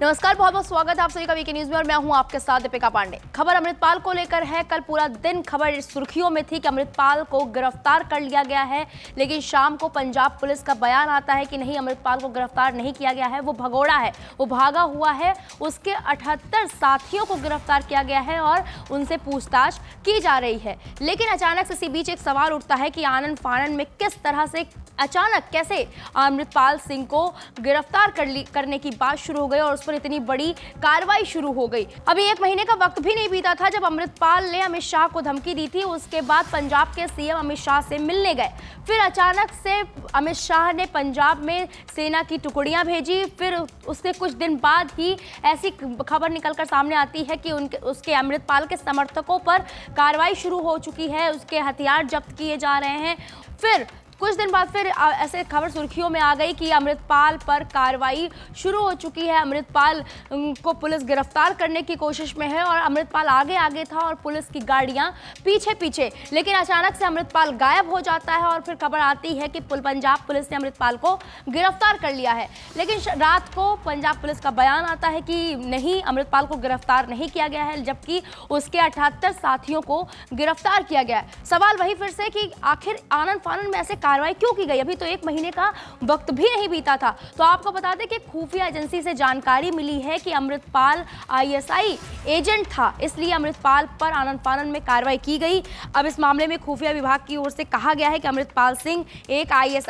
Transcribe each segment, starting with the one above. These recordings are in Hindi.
नमस्कार बहुत बहुत स्वागत है आप सभी का वीके न्यूज में और मैं हूं आपके साथ दीपिका पांडे खबर अमृतपाल को लेकर है कल पूरा दिन खबर सुर्खियों में थी कि अमृतपाल को गिरफ्तार कर लिया गया है लेकिन शाम को पंजाब पुलिस का बयान आता है कि नहीं अमृतपाल को गिरफ्तार नहीं किया गया है वो भगोड़ा है वो भागा हुआ है उसके अठहत्तर साथियों को गिरफ्तार किया गया है और उनसे पूछताछ की जा रही है लेकिन अचानक इसी बीच एक सवाल उठता है कि आनंद फानंद में किस तरह से अचानक कैसे अमृतपाल सिंह को गिरफ्तार कर करने की बात शुरू हो गई और पर इतनी बड़ी कार्रवाई शुरू हो गई अभी एक महीने का वक्त भी नहीं बीता था जब अमृतपाल ने अमित शाह को धमकी दी थी उसके बाद पंजाब के सीएम अमित शाह से मिलने गए फिर अचानक से अमित शाह ने पंजाब में सेना की टुकड़ियां भेजी फिर उसके कुछ दिन बाद ही ऐसी खबर निकलकर सामने आती है कि उनके उसके अमृतपाल के समर्थकों पर कार्रवाई शुरू हो चुकी है उसके हथियार जब्त किए जा रहे हैं फिर कुछ दिन बाद फिर ऐसे खबर सुर्खियों में आ गई कि अमृतपाल पर कार्रवाई शुरू हो चुकी है अमृतपाल को पुलिस गिरफ्तार करने की कोशिश में है और अमृतपाल आगे आगे था और पुलिस की गाड़ियां पीछे पीछे लेकिन अचानक से अमृतपाल गायब हो जाता है और फिर खबर आती है कि पंजाब पुलिस ने अमृतपाल को गिरफ्तार कर लिया है लेकिन रात को पंजाब पुलिस का बयान आता है कि नहीं अमृतपाल को गिरफ्तार नहीं किया गया है जबकि उसके अठहत्तर साथियों को गिरफ्तार किया गया है सवाल वही फिर से कि आखिर आनंद फानंद में ऐसे कार्रवाई क्यों की गई अभी तो एक महीने का वक्त भी नहीं बीता था तो आपको बता दें कि खुफिया एजेंसी से जानकारी मिली है कि अमृतपाल आईएसआई एजेंट था इसलिए अमृतपाल पर आनंद पानन में कार्रवाई की गई अब इस मामले में खुफिया विभाग की ओर से कहा गया है कि अमृतपाल सिंह एक आई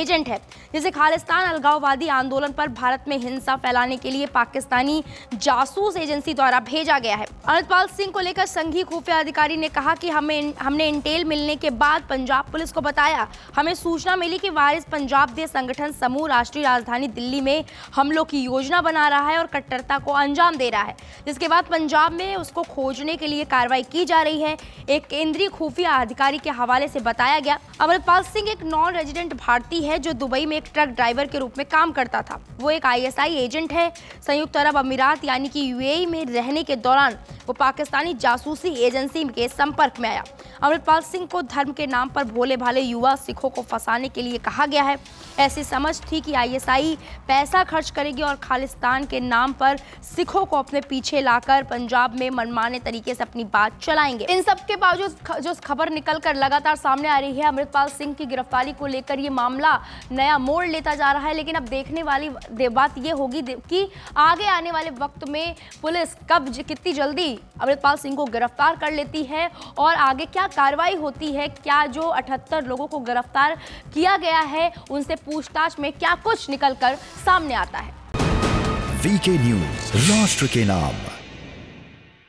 एजेंट है जिसे खालिस्तान अलगाववादी आंदोलन पर भारत में हिंसा फैलाने के लिए पाकिस्तानी जासूस एजेंसी द्वारा भेजा गया है अमृतपाल सिंह को लेकर संघीय खुफिया अधिकारी ने कहा कि हमें हमने इंटेल मिलने के बाद पंजाब पुलिस को बताया हमें सूचना मिली कि वारिस पंजाब दे संगठन समूह राष्ट्रीय राजधानी दिल्ली में हमलों की योजना बना रहा है और कट्टरता को अंजाम दे रहा है जिसके बाद पंजाब में उसको खोजने के लिए कार्रवाई की जा रही है एक केंद्रीय खुफिया अधिकारी के हवाले से बताया गया अमृतपाल सिंह एक नॉन रेजिडेंट भारतीय है जो दुबई में एक ट्रक ड्राइवर के रूप में काम करता था वो एक आई एजेंट है संयुक्त अरब अमीरात यानी कि यूएई e में रहने के दौरान वो पाकिस्तानी जासूसी एजेंसी के संपर्क में आया अमृतपाल सिंह को धर्म के नाम पर भोले भाले युवा सिखों को फंसाने के लिए कहा गया है ऐसी समझ थी कि आईएसआई पैसा खर्च करेगी और खालिस्तान के नाम पर सिखों को अपने पीछे लाकर पंजाब में मनमाने तरीके से अपनी बात चलाएंगे इन सब के बावजूद जो खबर निकल कर लगातार सामने आ रही है अमृतपाल सिंह की गिरफ्तारी को लेकर ये मामला नया मोड़ लेता जा रहा है लेकिन अब देखने वाली बात ये होगी कि आगे आने वाले वक्त में पुलिस कब कितनी जल्दी अमृतपाल सिंह को गिरफ्तार कर लेती है और आगे क्या क्या कार्रवाई होती है क्या जो अठहत्तर लोगों को गिरफ्तार किया गया है उनसे पूछताछ में क्या कुछ निकलकर सामने आता है वीके न्यूज राष्ट्र के नाम